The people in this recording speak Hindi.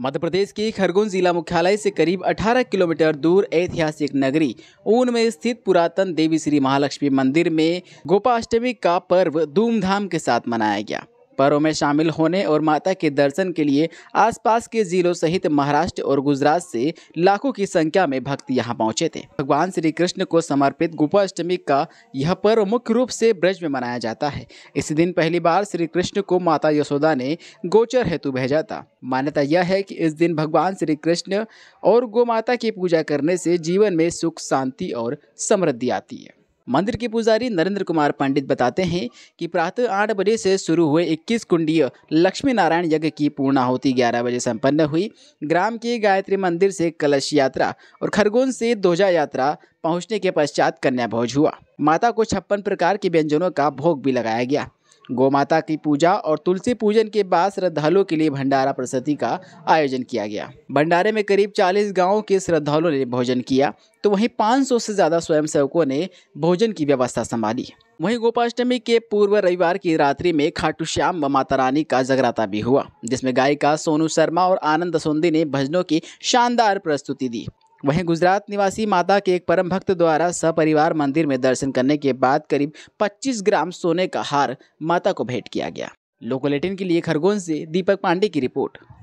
मध्य प्रदेश के खरगोन जिला मुख्यालय से करीब 18 किलोमीटर दूर ऐतिहासिक नगरी ऊन में स्थित पुरातन देवी श्री महालक्ष्मी मंदिर में गोपाष्टमी का पर्व धूमधाम के साथ मनाया गया पर्व में शामिल होने और माता के दर्शन के लिए आसपास के जिलों सहित महाराष्ट्र और गुजरात से लाखों की संख्या में भक्त यहाँ पहुँचे थे भगवान श्री कृष्ण को समर्पित गोपाष्टमी का यह पर्व मुख्य रूप से ब्रज में मनाया जाता है इस दिन पहली बार श्री कृष्ण को माता यशोदा ने गोचर हेतु भेजा था मान्यता यह है कि इस दिन भगवान श्री कृष्ण और गो माता की पूजा करने से जीवन में सुख शांति और समृद्धि आती है मंदिर के पुजारी नरेंद्र कुमार पंडित बताते हैं कि प्रातः आठ बजे से शुरू हुए इक्कीस कुंडीय लक्ष्मी नारायण यज्ञ की पूर्णाहुति ग्यारह बजे संपन्न हुई ग्राम के गायत्री मंदिर से कलश यात्रा और खरगोन से ध्वजा यात्रा पहुंचने के पश्चात कन्या भोज हुआ माता को छप्पन प्रकार के व्यंजनों का भोग भी लगाया गया माता की पूजा और तुलसी पूजन के बाद श्रद्धालुओं के लिए भंडारा प्रस्तुति का आयोजन किया गया भंडारे में करीब 40 गांवों के श्रद्धालुओं ने भोजन किया तो वहीं 500 से ज़्यादा स्वयंसेवकों ने भोजन की व्यवस्था संभाली वहीं गोपाष्टमी के पूर्व रविवार की रात्रि में खाटू श्याम व माता रानी का जगराता भी हुआ जिसमें गायिका सोनू शर्मा और आनंद सोंदी ने भजनों की शानदार प्रस्तुति दी वहीं गुजरात निवासी माता के एक परम भक्त द्वारा सपरिवार मंदिर में दर्शन करने के बाद करीब 25 ग्राम सोने का हार माता को भेंट किया गया लोकोलेटिन के लिए खरगोन से दीपक पांडे की रिपोर्ट